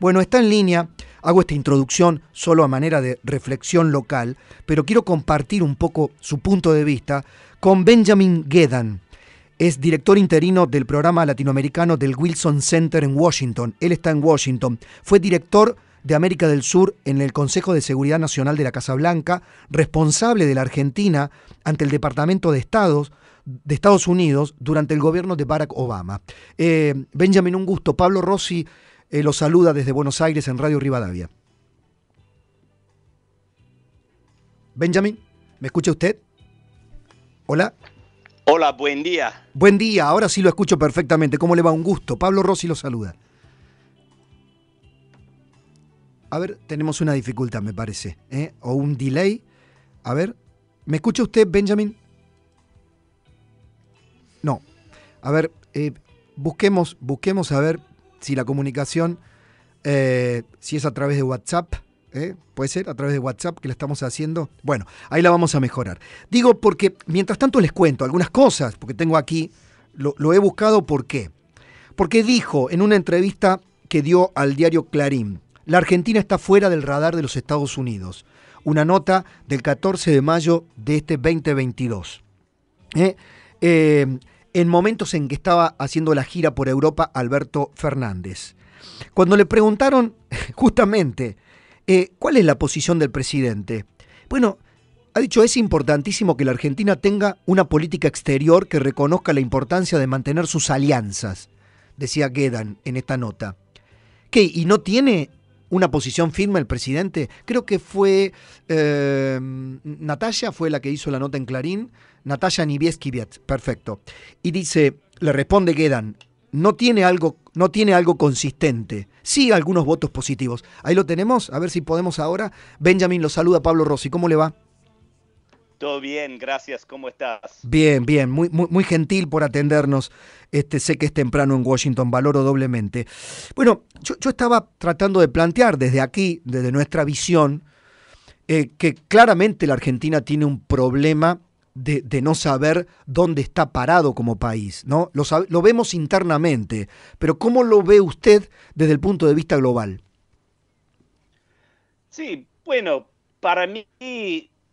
Bueno, está en línea. Hago esta introducción solo a manera de reflexión local, pero quiero compartir un poco su punto de vista con Benjamin Gedan. Es director interino del programa latinoamericano del Wilson Center en Washington. Él está en Washington. Fue director de América del Sur en el Consejo de Seguridad Nacional de la Casa Blanca, responsable de la Argentina ante el Departamento de Estados de Estados Unidos durante el gobierno de Barack Obama. Eh, Benjamin, un gusto. Pablo Rossi eh, lo los saluda desde Buenos Aires en Radio Rivadavia. Benjamin, ¿me escucha usted? Hola. Hola, buen día. Buen día, ahora sí lo escucho perfectamente. ¿Cómo le va? Un gusto. Pablo Rossi lo saluda. A ver, tenemos una dificultad, me parece. ¿eh? O un delay. A ver, ¿me escucha usted, Benjamin? No. A ver, eh, busquemos, busquemos a ver si la comunicación, eh, si es a través de WhatsApp, ¿eh? puede ser a través de WhatsApp que la estamos haciendo, bueno, ahí la vamos a mejorar. Digo porque, mientras tanto les cuento algunas cosas, porque tengo aquí, lo, lo he buscado, ¿por qué? Porque dijo en una entrevista que dio al diario Clarín, la Argentina está fuera del radar de los Estados Unidos. Una nota del 14 de mayo de este 2022. ¿Eh? eh en momentos en que estaba haciendo la gira por Europa Alberto Fernández. Cuando le preguntaron justamente eh, cuál es la posición del presidente, bueno, ha dicho es importantísimo que la Argentina tenga una política exterior que reconozca la importancia de mantener sus alianzas, decía Guedan en esta nota. ¿Qué? ¿Y no tiene una posición firme el presidente? Creo que fue eh, Natalia, fue la que hizo la nota en Clarín, Natalia Nibieskiviet, perfecto. Y dice, le responde Gedan, no tiene algo, no tiene algo consistente. Sí, algunos votos positivos. Ahí lo tenemos, a ver si podemos ahora. Benjamin lo saluda, Pablo Rossi, ¿cómo le va? Todo bien, gracias. ¿Cómo estás? Bien, bien. Muy, muy, muy gentil por atendernos. Este, sé que es temprano en Washington, valoro doblemente. Bueno, yo, estaba tratando de plantear desde aquí, desde nuestra visión, eh, que claramente la Argentina tiene un problema de, no saber dónde está parado como país, ¿no? Lo, lo, vemos internamente, pero ¿cómo lo ve usted desde el punto de vista global? Sí, bueno, para mí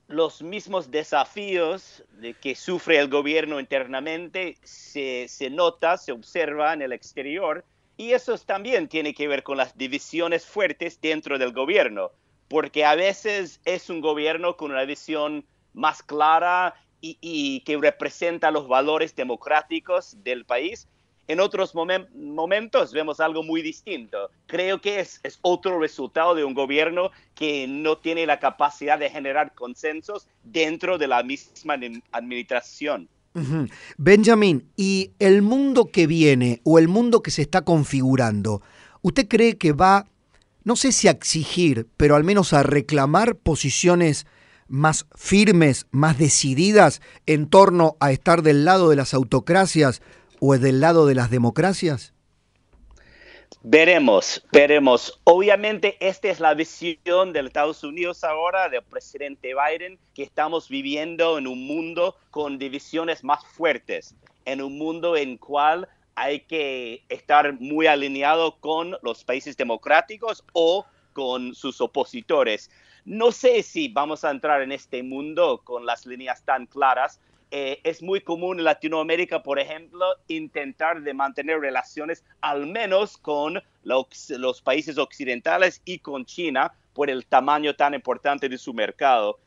los mismos desafíos que sufre el gobierno internamente se, nota, se observa en el exterior, y eso también tiene que ver con las divisiones fuertes dentro del gobierno, porque a veces es un gobierno con una visión más clara y que representa los valores democráticos del país, en otros momentos vemos algo muy distinto. Creo que es, otro resultado de un gobierno que no tiene la capacidad de generar consensos dentro de la misma administración. Benjamin, ¿y el mundo que viene o el mundo que se está configurando, usted cree que va, no sé si a exigir, pero al menos a reclamar posiciones más firmes, más decididas en torno a estar del lado de las autocracias? o es del lado de las democracias? Veremos, veremos. Obviamente esta es la visión de Estados Unidos ahora, del presidente Biden, que estamos viviendo en un mundo con divisiones más fuertes, en un mundo en el cual hay que estar muy alineado con los países democráticos o con sus opositores. No sé si vamos a entrar en este mundo con las líneas tan claras, eh, es muy común en Latinoamérica, por ejemplo, intentar de mantener relaciones al menos con los, países occidentales y con China por el tamaño tan importante de su mercado.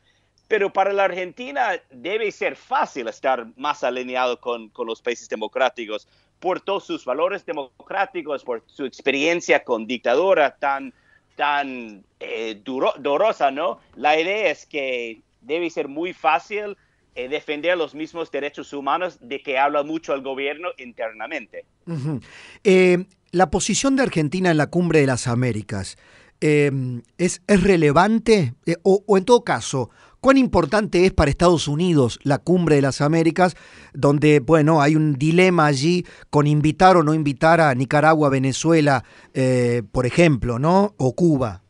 Pero para la Argentina debe ser fácil estar más alineado con, los países democráticos por todos sus valores democráticos, por su experiencia con dictadura tan, tan eh, ¿no? La idea es que debe ser muy fácil eh, defender los mismos derechos humanos de que habla mucho el gobierno internamente. Eh, la posición de Argentina en la cumbre de las Américas. Eh, ¿es, relevante? O, en todo caso, ¿Cuán importante es para Estados Unidos la cumbre de las Américas, donde, bueno, hay un dilema allí con invitar o no invitar a Nicaragua, Venezuela, por ejemplo, ¿no? O Cuba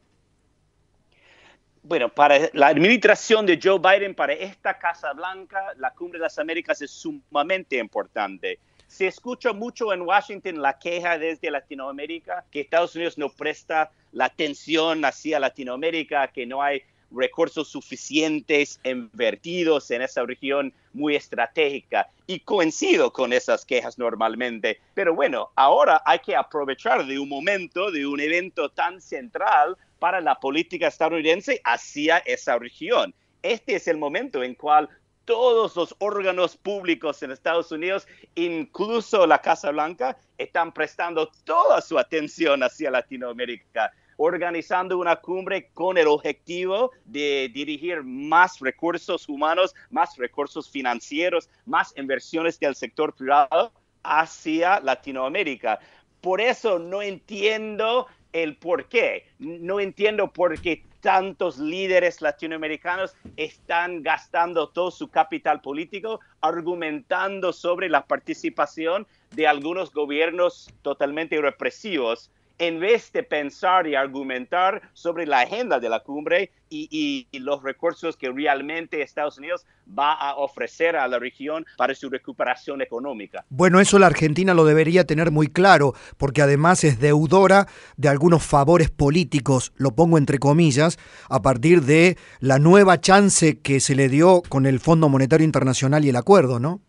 bueno, para la administración de Joe Biden, para esta Casa Blanca, la Cumbre de las Américas es sumamente importante. Se escucha mucho en Washington la queja desde Latinoamérica, que Estados Unidos no presta la atención hacia Latinoamérica, que no hay recursos suficientes invertidos en esa región muy estratégica y coincido con esas quejas normalmente. Pero bueno, ahora hay que aprovechar de un momento, de un evento tan central para la política estadounidense hacia esa región. Este es el momento en cual todos los órganos públicos en Estados Unidos, incluso la Casa Blanca, están prestando toda su atención hacia Latinoamérica, organizando una cumbre con el objetivo de dirigir más recursos humanos, más recursos financieros, más inversiones del sector privado hacia Latinoamérica. Por eso no entiendo el por qué. No entiendo por qué tantos líderes latinoamericanos están gastando todo su capital político argumentando sobre la participación de algunos gobiernos totalmente represivos en vez de pensar y argumentar sobre la agenda de la cumbre y, los recursos que realmente Estados Unidos va a ofrecer a la región para su recuperación económica. Bueno, eso la Argentina lo debería tener muy claro, porque además es deudora de algunos favores políticos, lo pongo entre comillas, a partir de la nueva chance que se le dio con el Fondo Monetario Internacional y el acuerdo, ¿no?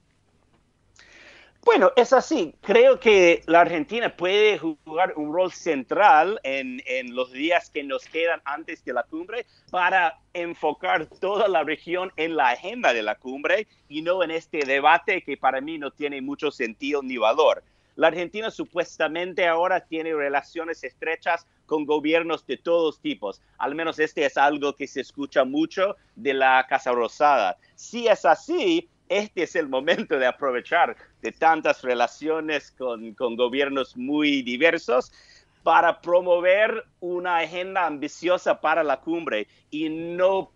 Bueno, es así. Creo que la Argentina puede jugar un rol central en, los días que nos quedan antes de la cumbre para enfocar toda la región en la agenda de la cumbre y no en este debate que para mí no tiene mucho sentido ni valor. La Argentina supuestamente ahora tiene relaciones estrechas con gobiernos de todos tipos. Al menos este es algo que se escucha mucho de la Casa Rosada. Si es así, este es el momento de aprovechar de tantas relaciones con, con gobiernos muy diversos para promover una agenda ambiciosa para la cumbre y no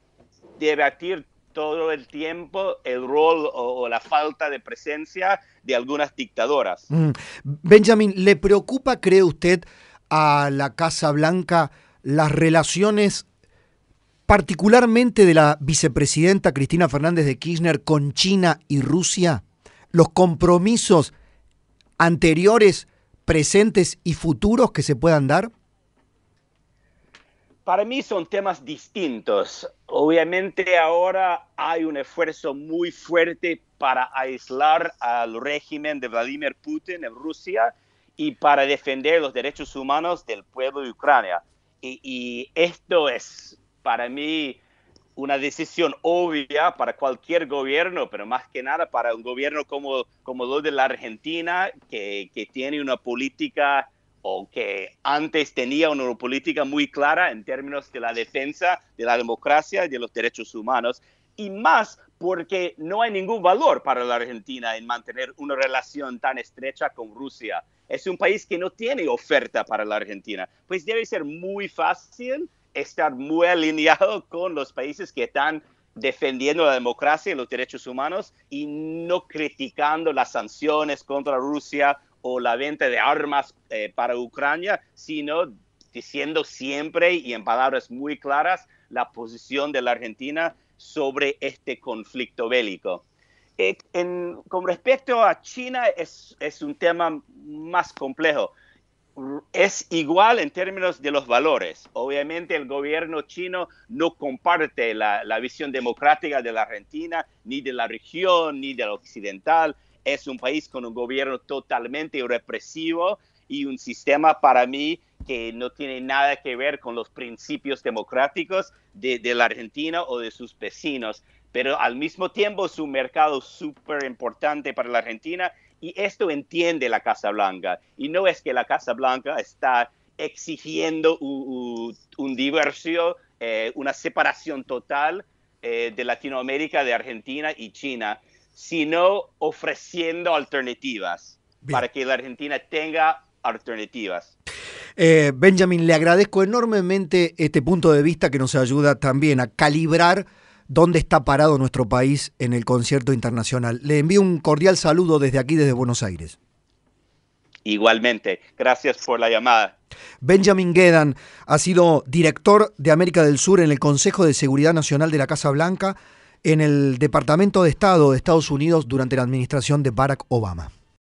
debatir todo el tiempo el rol o, la falta de presencia de algunas dictadoras. Mm. Benjamin, ¿le preocupa, cree usted, a la Casa Blanca las relaciones particularmente de la vicepresidenta Cristina Fernández de Kirchner con China y Rusia, los compromisos anteriores, presentes y futuros que se puedan dar? Para mí son temas distintos. Obviamente ahora hay un esfuerzo muy fuerte para aislar al régimen de Vladimir Putin en Rusia y para defender los derechos humanos del pueblo de Ucrania. Y, esto es para mí una decisión obvia para cualquier gobierno, pero más que nada para un gobierno como, como de la Argentina, que, que tiene una política o que antes tenía una política muy clara en términos de la defensa de la democracia y de los derechos humanos, y más porque no hay ningún valor para la Argentina en mantener una relación tan estrecha con Rusia. Es un país que no tiene oferta para la Argentina, pues debe ser muy fácil estar muy alineado con los países que están defendiendo la democracia y los derechos humanos y no criticando las sanciones contra Rusia o la venta de armas eh, para Ucrania, sino diciendo siempre y en palabras muy claras la posición de la Argentina sobre este conflicto bélico. Eh, con respecto a China es un tema más complejo es igual en términos de los valores. Obviamente el gobierno chino no comparte la, visión democrática de la Argentina, ni de la región, ni de occidental. Es un país con un gobierno totalmente represivo y un sistema para mí que no tiene nada que ver con los principios democráticos de, de la Argentina o de sus vecinos pero al mismo tiempo es un mercado súper importante para la Argentina y esto entiende la Casa Blanca. Y no es que la Casa Blanca está exigiendo un, diverso, eh, una separación total eh, de Latinoamérica, de Argentina y China, sino ofreciendo alternativas para que la Argentina tenga alternativas. Eh, Benjamin, le agradezco enormemente este punto de vista que nos ayuda también a calibrar dónde está parado nuestro país en el concierto internacional. Le envío un cordial saludo desde aquí, desde Buenos Aires. Igualmente, gracias por la llamada. Benjamin Gedan ha sido director de América del Sur en el Consejo de Seguridad Nacional de la Casa Blanca en el Departamento de Estado de Estados Unidos durante la administración de Barack Obama.